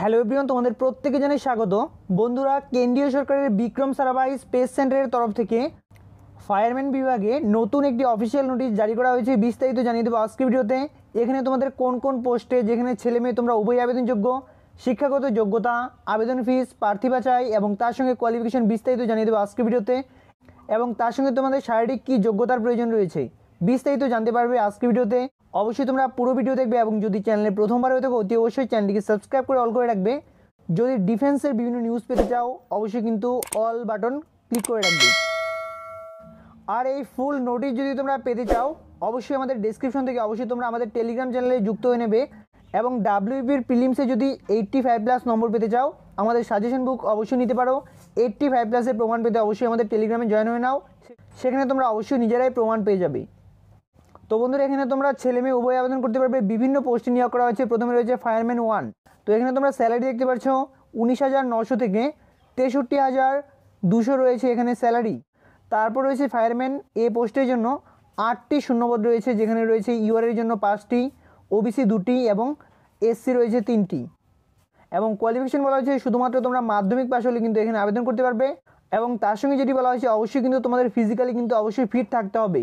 hello everyone তোমাদের প্রত্যেকে জানাই স্বাগত বন্ধুরা কেন্দ্রীয় সরকারের বিক্রম সারাভাই স্পেস সেন্টারের তরফ থেকে ফায়ারম্যান বিভাগে নতুন একটি অফিসিয়াল নোটিশ জারি করা হয়েছে বিস্তারিত জানিয়ে দেবো আজকে ভিডিওতে এখানে তোমাদের কোন কোন পোস্টে যেখানে ছেলে মেয়ে তোমরা উভয় আবেদনযোগ্য শিক্ষাগত যোগ্যতা আবেদন ফিস প্রার্থী বাছাই এবং তার সঙ্গে কোয়ালিফিকেশন বিস্তারিত জানিয়ে দেবো আজকে ভিডিওতে এবং তার সঙ্গে তোমাদের শারীরিক কী যোগ্যতার প্রয়োজন রয়েছে বিস্তারিত জানতে পারবে আজকে ভিডিওতে অবশ্যই তোমরা পুরো ভিডিও দেখবে এবং যদি চ্যানেলে প্রথমবার হয়ে থাকো অতি অবশ্যই চ্যানেলটিকে সাবস্ক্রাইব করে অল করে রাখবে যদি ডিফেন্সের বিভিন্ন নিউজ পেতে চাও অবশ্যই কিন্তু অল বাটন ক্লিক করে রাখবে আর এই ফুল নোটিশ যদি তোমরা পেতে চাও অবশ্যই আমাদের ডিসক্রিপশন থেকে অবশ্যই তোমরা আমাদের টেলিগ্রাম চ্যানেলে যুক্ত হয়ে নেবে এবং ডাব্লিউপির প্রিলিমসে যদি এইট্টি ফাইভ প্লাস নম্বর পেতে চাও আমাদের সাজেশন বুক অবশ্যই নিতে পারো এইট্টি ফাইভ প্লাসের প্রমাণ পেতে অবশ্যই আমাদের টেলিগ্রামে জয়েন হয়ে নাও সেখানে তোমরা অবশ্যই নিজেরাই প্রমাণ পেয়ে যাবে তো বন্ধুরা এখানে তোমরা ছেলে মেয়ে উভয় আবেদন করতে পারবে বিভিন্ন পোস্টে নিয়োগ করা হয়েছে প্রথমে রয়েছে ফায়ারম্যান ওয়ান তো এখানে তোমরা স্যালারি দেখতে পাচ্ছ উনিশ হাজার নশো থেকে তেষট্টি হাজার দুশো রয়েছে এখানে স্যালারি তারপর রয়েছে ফায়ারম্যান এ পোস্টের জন্য আটটি শূন্যপদ রয়েছে যেখানে রয়েছে ইউআরের জন্য পাঁচটি ওবিসি দুটি এবং এসসি রয়েছে তিনটি এবং কোয়ালিফিকেশন বলা হয়েছে শুধুমাত্র তোমরা মাধ্যমিক পাশ হলে কিন্তু এখানে আবেদন করতে পারবে এবং তার সঙ্গে যেটি বলা হয়েছে অবশ্যই কিন্তু তোমাদের ফিজিক্যালি কিন্তু অবশ্যই ফিট থাকতে হবে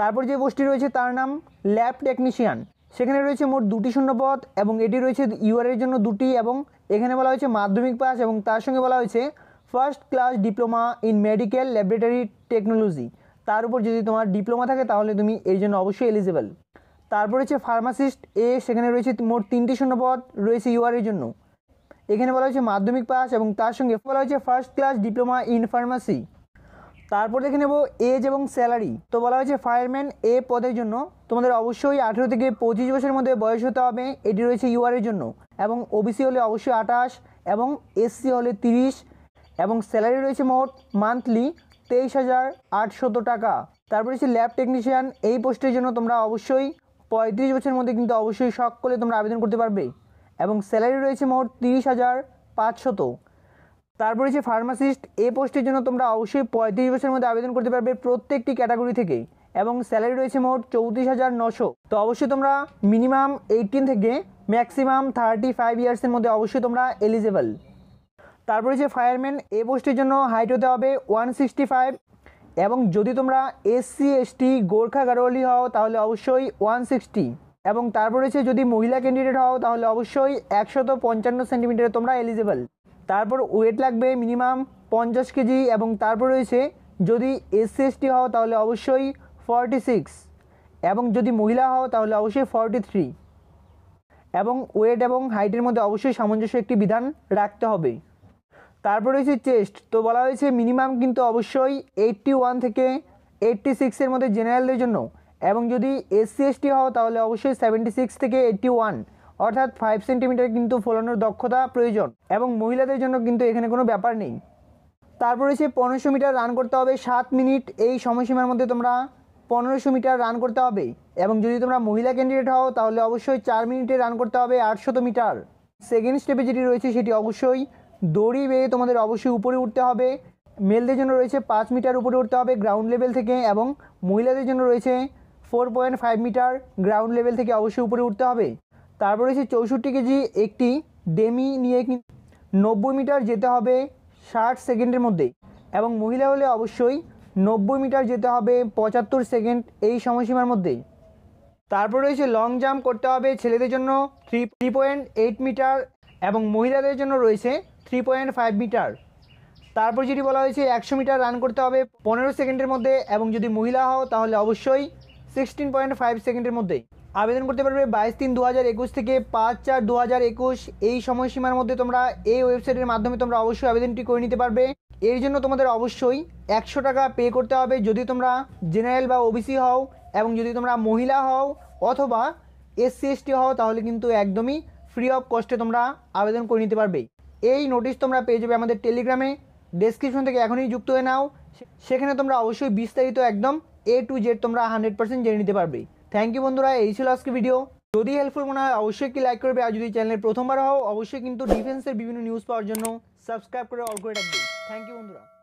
তারপর যে পোস্টটি রয়েছে তার নাম ল্যাব টেকনিশিয়ান সেখানে রয়েছে মোট দুটি শূন্যপদ এবং এটি রয়েছে ইউআরের জন্য দুটি এবং এখানে বলা হয়েছে মাধ্যমিক পাস এবং তার সঙ্গে বলা হয়েছে first class diploma in medical laboratory technology তার উপর যদি তোমার ডিপ্লোমা থাকে তাহলে তুমি এর জন্য অবশ্যই এলিজেবল তারপর রয়েছে ফার্মাসিস্ট এ সেখানে রয়েছে মোট তিনটি শূন্যপদ রয়েছে ইউআরের জন্য এখানে বলা হয়েছে মাধ্যমিক পাস এবং তার সঙ্গে বলা হয়েছে first class diploma in pharmacy তারপর দেখে নেব এজ এবং স্যালারি তো বলা হয়েছে ফায়ারম্যান এ পদের জন্য তোমাদের অবশ্যই আঠেরো থেকে পঁচিশ বছরের মধ্যে বয়স হতে হবে এটি রয়েছে ইউআরের জন্য এবং ওবিসি হলে অবশ্যই আঠাশ এবং এসসি হলে তিরিশ এবং স্যালারি রয়েছে মোট মান্থলি তেইশ হাজার আটশত টাকা তারপরে রয়েছে ল্যাব টেকনিশিয়ান এই পোস্টের জন্য তোমরা অবশ্যই পঁয়ত্রিশ বছরের মধ্যে কিন্তু অবশ্যই শখ তোমরা আবেদন করতে পারবে এবং স্যালারি রয়েছে মোট তিরিশ হাজার পাঁচশত তারপরে যে ফার্মাসিস্ট এ পোস্টের জন্য তোমরা অবশ্যই পঁয়ত্রিশ বছরের মধ্যে আবেদন করতে পারবে প্রত্যেকটি ক্যাটাগরি থেকে এবং স্যালারি রয়েছে মোট চৌত্রিশ হাজার নশো তো অবশ্যই তোমরা মিনিমাম এইটিন থেকে ম্যাক্সিমাম থার্টি ফাইভ ইয়ার্সের মধ্যে অবশ্যই তোমরা এলিজেবল তারপরে যে ফায়ারম্যান এ পোস্টের জন্য হাইট হতে হবে ওয়ান সিক্সটি ফাইভ এবং যদি তোমরা এসসি এসটি গোর্খা গারোয়ালি হও তাহলে অবশ্যই ওয়ান সিক্সটি এবং তারপরে হচ্ছে যদি মহিলা ক্যান্ডিডেট হও তাহলে অবশ্যই একশত পঞ্চান্ন সেন্টিমিটারে তোমরা এলিজেবল তারপর ওয়েট লাগবে মিনিমাম পঞ্চাশ কেজি এবং তারপর রয়েছে যদি এসসি এসটি হও তাহলে অবশ্যই ফর্টি সিক্স এবং যদি মহিলা হও তাহলে অবশ্যই ফর্টি থ্রি এবং ওয়েট এবং হাইটের মধ্যে অবশ্যই সামঞ্জস্য একটি বিধান রাখতে হবে তারপর রয়েছে চেস্ট তো বলা হয়েছে মিনিমাম কিন্তু অবশ্যই এইট্টি ওয়ান থেকে এইট্টি সিক্সের মধ্যে জেনারেলদের জন্য এবং যদি এসসি এসটি হও তাহলে অবশ্যই সেভেন্টি সিক্স থেকে এইট্টি ওয়ান অর্থাৎ ফাইভ সেন্টিমিটার কিন্তু ফলানোর দক্ষতা প্রয়োজন এবং মহিলাদের জন্য কিন্তু এখানে কোনো ব্যাপার নেই তারপর রয়েছে পনেরোশো মিটার রান করতে হবে সাত মিনিট এই সময়সীমার মধ্যে তোমরা পনেরোশো মিটার রান করতে হবে এবং যদি তোমরা মহিলা ক্যান্ডিডেট হও তাহলে অবশ্যই চার মিনিটে রান করতে হবে আটশত মিটার সেকেন্ড স্টেপে যেটি রয়েছে সেটি অবশ্যই দড়ি বেয়ে তোমাদের অবশ্যই উপরে উঠতে হবে মেলদের জন্য রয়েছে পাঁচ মিটার উপরে উঠতে হবে গ্রাউন্ড লেভেল থেকে এবং মহিলাদের জন্য রয়েছে four point five metre ground level থেকে অবশ্যই উপরে উঠতে হবে তারপর রয়েছে চৌষট্টি কেজি একটি ডেমি নিয়ে নব্বই মিটার যেতে হবে ষাট সেকেন্ডের মধ্যেই এবং মহিলা হলে অবশ্যই নব্বই মিটার যেতে হবে পঁচাত্তর সেকেন্ড এই সময়সীমার মধ্যে তারপর রয়েছে লং জাম্প করতে হবে ছেলেদের জন্য three three point eight metre এবং মহিলাদের জন্য রয়েছে থ্রি পয়েন্ট ফাইভ মিটার তারপর যেটি বলা হয়েছে একশো মিটার রান করতে হবে পনেরো সেকেন্ডের মধ্যে এবং যদি মহিলা হও তাহলে অবশ্যই সিক্সটিন পয়েন্ট ফাইভ সেকেন্ডের মধ্যেই আবেদন করতে পারবে বাইশ তিন দু হাজার একুশ থেকে পাঁচ চার দু হাজার একুশ এই সময়সীমার মধ্যে তোমরা এই ওয়েবসাইটের মাধ্যমে তোমরা অবশ্যই আবেদনটি করে নিতে পারবে এর জন্য তোমাদের অবশ্যই একশো টাকা পে করতে হবে যদি তোমরা জেনারেল বা ওবিসি হও এবং যদি তোমরা মহিলা হও অথবা এসসি এসটি হও তাহলে কিন্তু একদমই ফ্রি অফ কস্টে তোমরা আবেদন করে নিতে পারবে এই নোটিশ তোমরা পেয়ে যাবে আমাদের টেলিগ্রামে ডেসক্রিপশন থেকে এখনই যুক্ত হয়ে নাও সেখানে তোমরা অবশ্যই বিস্তারিত একদম এ টু জেড তোমরা হান্ড্রেড পার্সেন্ট জেনে নিতে পারবে থ্যাংক ইউ বন্ধুরা এই ছিল আজকে ভিডিও যদি হেল্পফুল মনে হয় অবশ্যই কি লাইক করবে আর যদি চ্যানেলে প্রথমবার হও অবশ্যই কিন্তু ডিফেন্সের বিভিন্ন নিউজ পাওয়ার জন্য সাবস্ক্রাইব করে অল করে রাখবে থ্যাংক ইউ বন্ধুরা